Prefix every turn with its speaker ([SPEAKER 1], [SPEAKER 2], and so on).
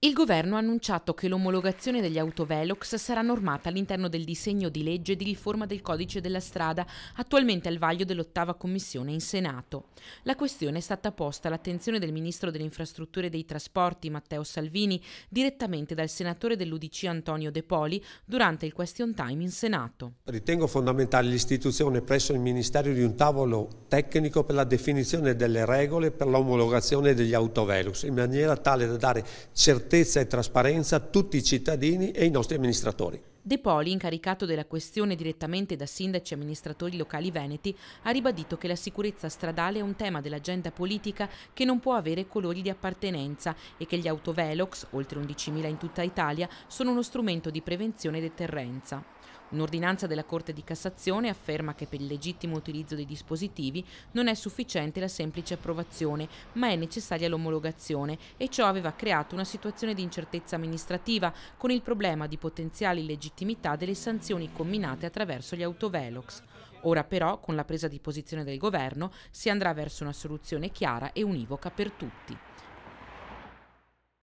[SPEAKER 1] Il governo ha annunciato che l'omologazione degli autovelox sarà normata all'interno del disegno di legge di riforma del codice della strada, attualmente al vaglio dell'ottava commissione in Senato. La questione è stata posta all'attenzione del ministro delle infrastrutture e dei trasporti Matteo Salvini direttamente dal senatore dell'Udc Antonio De Poli durante il question time
[SPEAKER 2] in Senato. Ritengo fondamentale l'istituzione presso il Ministero di un tavolo tecnico per la definizione delle regole per l'omologazione degli autovelox in maniera tale da dare certezza certezza e trasparenza tutti i cittadini e i nostri amministratori.
[SPEAKER 1] De Poli, incaricato della questione direttamente da sindaci e amministratori locali veneti, ha ribadito che la sicurezza stradale è un tema dell'agenda politica che non può avere colori di appartenenza e che gli autovelox, oltre 11.000 in tutta Italia, sono uno strumento di prevenzione e deterrenza. Un'ordinanza della Corte di Cassazione afferma che per il legittimo utilizzo dei dispositivi non è sufficiente la semplice approvazione, ma è necessaria l'omologazione e ciò aveva creato una situazione di incertezza amministrativa con il problema di potenziale illegittimità delle sanzioni combinate attraverso gli autovelox. Ora però, con la presa di posizione del governo, si andrà verso una soluzione chiara e univoca per tutti.